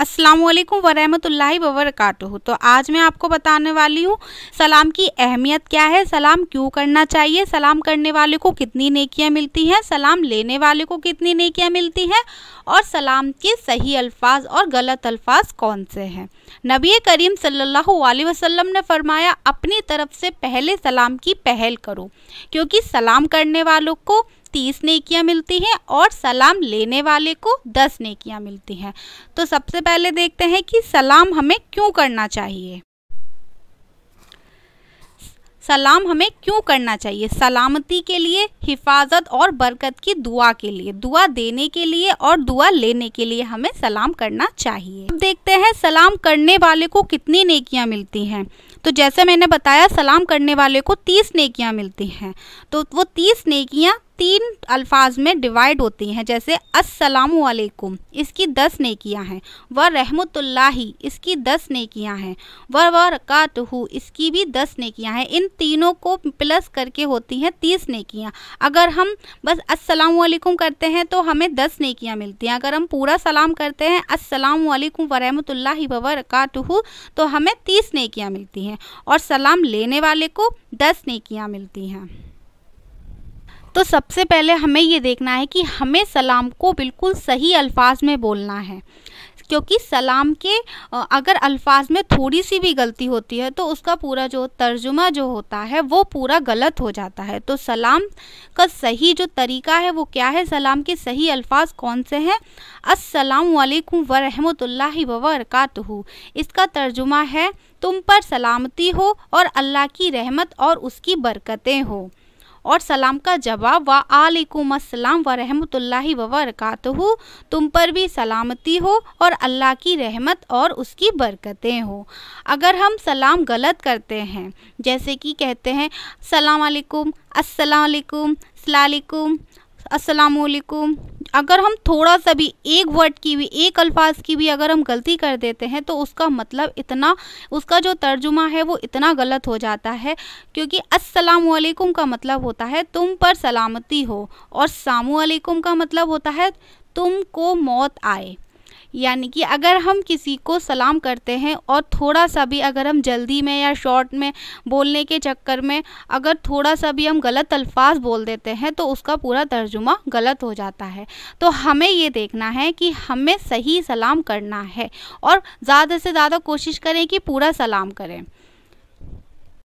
अस्सलाम वालेकुम वरहमतुल्लाहि वबरकातुहू तो आज मैं आपको बताने वाली हूँ सलाम की अहमियत क्या है सलाम क्यों करना चाहिए सलाम करने वाले को कितनी नेकियाँ मिलती हैं सलाम लेने वाले को कितनी नेकियाँ मिलती हैं और सलाम के सही अल्फाज और गलत अल्फाज कौन से हैं नबी करीम सल्लल्लाहु अलैहि वसल्लम ने फरमाया अपनी तरफ से पहले सलाम की पहल करो क्योंकि सलाम करने वालों को तीस नेकियां मिलती हैं और सलाम लेने वाले को दस नेकियां मिलती हैं तो सबसे पहले देखते हैं कि सलाम हमें क्यों करना चाहिए सलाम हमें क्यों करना चाहिए सलामती के लिए हिफाजत और बरकत की दुआ के लिए दुआ देने के लिए और दुआ लेने के लिए हमें सलाम करना चाहिए अब देखते हैं सलाम करने वाले को कितनी नेकियां मिलती हैं तो जैसे मैंने बताया सलाम करने वाले को तीस नेकियां मिलती हैं तो वो तीस नेकियां तीन अल्फाज में डिवाइड होती हैं जैसे असलकुम इसकी दस नेकियां हैं व रहमतुल्लाही इसकी दस नेकियां हैं व वरकातहू इसकी भी दस नेकियां हैं इन तीनों को प्लस करके होती हैं तीस नेकियां अगर हम बस असलकुम करते हैं तो हमें दस नेकियां मिलती हैं अगर हम पूरा सलाम करते हैं असलकुम व वबरकातहू तो हमें तीस नेकियां मिलती हैं और सलाम लेने वाले को दस नेकियां मिलती हैं तो सबसे पहले हमें ये देखना है कि हमें सलाम को बिल्कुल सही अल्फाज में बोलना है क्योंकि सलाम के अगर अल्फाज में थोड़ी सी भी गलती होती है तो उसका पूरा जो तर्जुमा जो होता है वो पूरा गलत हो जाता है तो सलाम का सही जो तरीका है वो क्या है सलाम के सही अल्फाज कौन से हैं अस्सलाम वालेकुम व रहमतुल्लाहि व बरकातहू इसका तर्जुमा है तुम पर सलामती हो और अल्लाह की रहमत और उसकी बरकतें हों और सलाम का जवाब व आलकुम असलम व रहमतुल्ला वबरकत तुम पर भी सलामती हो और अल्लाह की रहमत और उसकी बरकतें हो अगर हम सलाम गलत करते हैं जैसे कि कहते हैं सलाम अलैकुम अस्सलाम वालेकुम अस्सलाम वालेकुम अगर हम थोड़ा सा भी एक वर्ड की भी एक अल्फाज की भी अगर हम गलती कर देते हैं तो उसका मतलब इतना उसका जो तर्जुमा है वो इतना गलत हो जाता है क्योंकि अस्सलाम वालेकुम का मतलब होता है तुम पर सलामती हो और सामू का मतलब होता है तुमको मौत आए यानी कि अगर हम किसी को सलाम करते हैं और थोड़ा सा भी अगर हम जल्दी में या शॉर्ट में बोलने के चक्कर में अगर थोड़ा सा भी हम गलत अल्फाज बोल देते हैं तो उसका पूरा तर्जुमा गलत हो जाता है तो हमें ये देखना है कि हमें सही सलाम करना है और ज़्यादा से ज़्यादा कोशिश करें कि पूरा सलाम करें